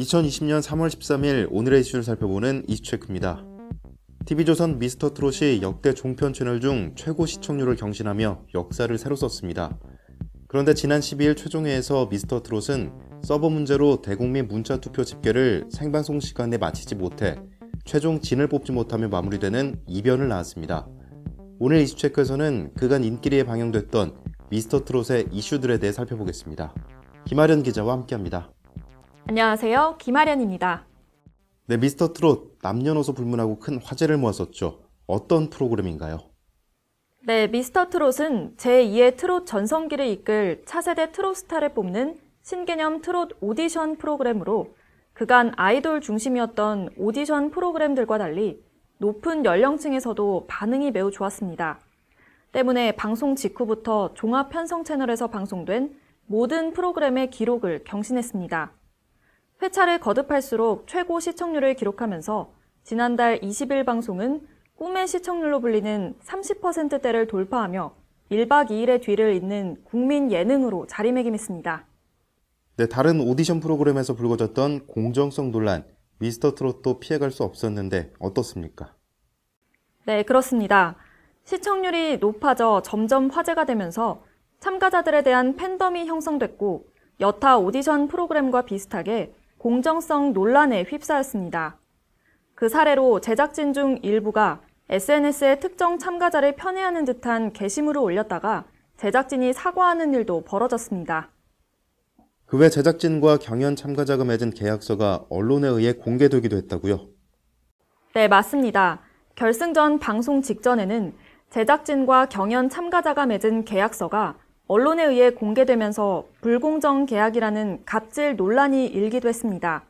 2020년 3월 13일 오늘의 이슈를 살펴보는 이슈체크입니다. TV조선 미스터트롯이 역대 종편 채널 중 최고 시청률을 경신하며 역사를 새로 썼습니다. 그런데 지난 12일 최종회에서 미스터트롯은 서버 문제로 대국민 문자 투표 집계를 생방송 시간에 마치지 못해 최종 진을 뽑지 못하며 마무리되는 이변을 낳았습니다. 오늘 이슈체크에서는 그간 인기리에 방영됐던 미스터트롯의 이슈들에 대해 살펴보겠습니다. 김아련 기자와 함께합니다. 안녕하세요. 김아련입니다. 네, 미스터 트롯 남녀노소 불문하고 큰 화제를 모았었죠. 어떤 프로그램인가요? 네, 미스터 트롯은 제2의 트롯 전성기를 이끌 차세대 트롯스타를 뽑는 신개념 트롯 오디션 프로그램으로 그간 아이돌 중심이었던 오디션 프로그램들과 달리 높은 연령층에서도 반응이 매우 좋았습니다. 때문에 방송 직후부터 종합 편성 채널에서 방송된 모든 프로그램의 기록을 경신했습니다. 회차를 거듭할수록 최고 시청률을 기록하면서 지난달 20일 방송은 꿈의 시청률로 불리는 30%대를 돌파하며 1박 2일의 뒤를 잇는 국민 예능으로 자리매김했습니다. 네, 다른 오디션 프로그램에서 불거졌던 공정성 논란, 미스터 트롯도 피해갈 수 없었는데 어떻습니까? 네, 그렇습니다. 시청률이 높아져 점점 화제가 되면서 참가자들에 대한 팬덤이 형성됐고 여타 오디션 프로그램과 비슷하게 공정성 논란에 휩싸였습니다. 그 사례로 제작진 중 일부가 SNS에 특정 참가자를 편애하는 듯한 게시물을 올렸다가 제작진이 사과하는 일도 벌어졌습니다. 그 외 제작진과 경연 참가자가 맺은 계약서가 언론에 의해 공개되기도 했다고요? 네, 맞습니다. 결승전 방송 직전에는 제작진과 경연 참가자가 맺은 계약서가 언론에 의해 공개되면서 불공정 계약이라는 갑질 논란이 일기도 했습니다.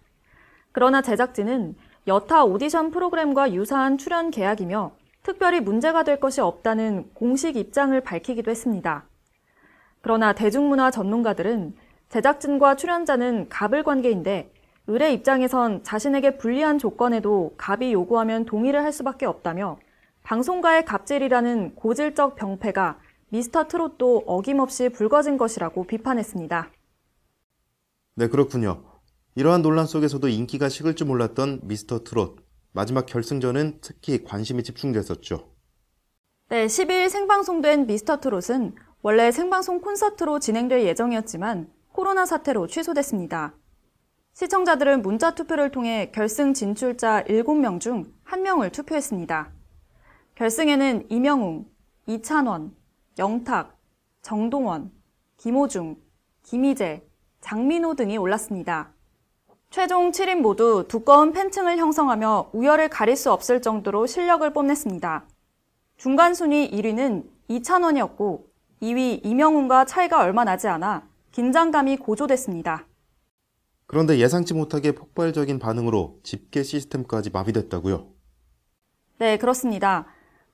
그러나 제작진은 여타 오디션 프로그램과 유사한 출연 계약이며 특별히 문제가 될 것이 없다는 공식 입장을 밝히기도 했습니다. 그러나 대중문화 전문가들은 제작진과 출연자는 갑을 관계인데 의뢰 입장에선 자신에게 불리한 조건에도 갑이 요구하면 동의를 할 수밖에 없다며 방송가의 갑질이라는 고질적 병폐가 미스터 트롯도 어김없이 불거진 것이라고 비판했습니다. 네, 그렇군요. 이러한 논란 속에서도 인기가 식을 줄 몰랐던 미스터 트롯. 마지막 결승전은 특히 관심이 집중됐었죠. 네, 12일 생방송된 미스터 트롯은 원래 생방송 콘서트로 진행될 예정이었지만 코로나 사태로 취소됐습니다. 시청자들은 문자 투표를 통해 결승 진출자 7명 중 1명을 투표했습니다. 결승에는 이명웅, 이찬원, 영탁, 정동원, 김호중, 김희재, 장민호 등이 올랐습니다. 최종 7인 모두 두꺼운 팬층을 형성하며 우열을 가릴 수 없을 정도로 실력을 뽐냈습니다. 중간 순위 1위는 이찬원이었고 2위 이명훈과 차이가 얼마 나지 않아 긴장감이 고조됐습니다. 그런데 예상치 못하게 폭발적인 반응으로 집계 시스템까지 마비됐다고요? 네, 그렇습니다.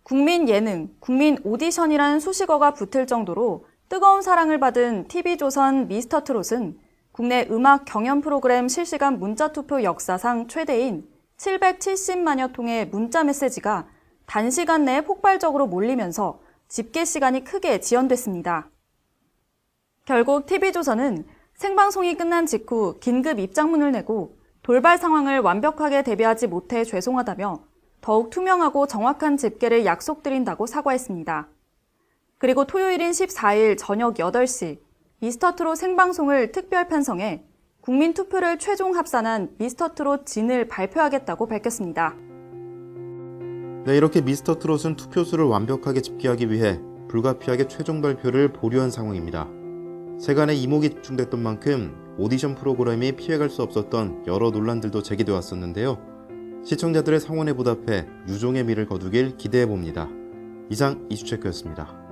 국민 예능, 국민 오디션이라는 수식어가 붙을 정도로 뜨거운 사랑을 받은 TV조선 미스터 트롯은 국내 음악 경연 프로그램 실시간 문자 투표 역사상 최대인 770만여 통의 문자 메시지가 단시간 내에 폭발적으로 몰리면서 집계 시간이 크게 지연됐습니다. 결국 TV조선은 생방송이 끝난 직후 긴급 입장문을 내고 돌발 상황을 완벽하게 대비하지 못해 죄송하다며 더욱 투명하고 정확한 집계를 약속드린다고 사과했습니다. 그리고 토요일인 14일 저녁 8시 미스터트롯 생방송을 특별 편성해 국민 투표를 최종 합산한 미스터트롯 진을 발표하겠다고 밝혔습니다. 네, 이렇게 미스터트롯은 투표수를 완벽하게 집계하기 위해 불가피하게 최종 발표를 보류한 상황입니다. 세간에 이목이 집중됐던 만큼 오디션 프로그램이 피해갈 수 없었던 여러 논란들도 제기되었었는데요. 시청자들의 성원에 보답해 유종의 미를 거두길 기대해 봅니다. 이상 이슈체크였습니다.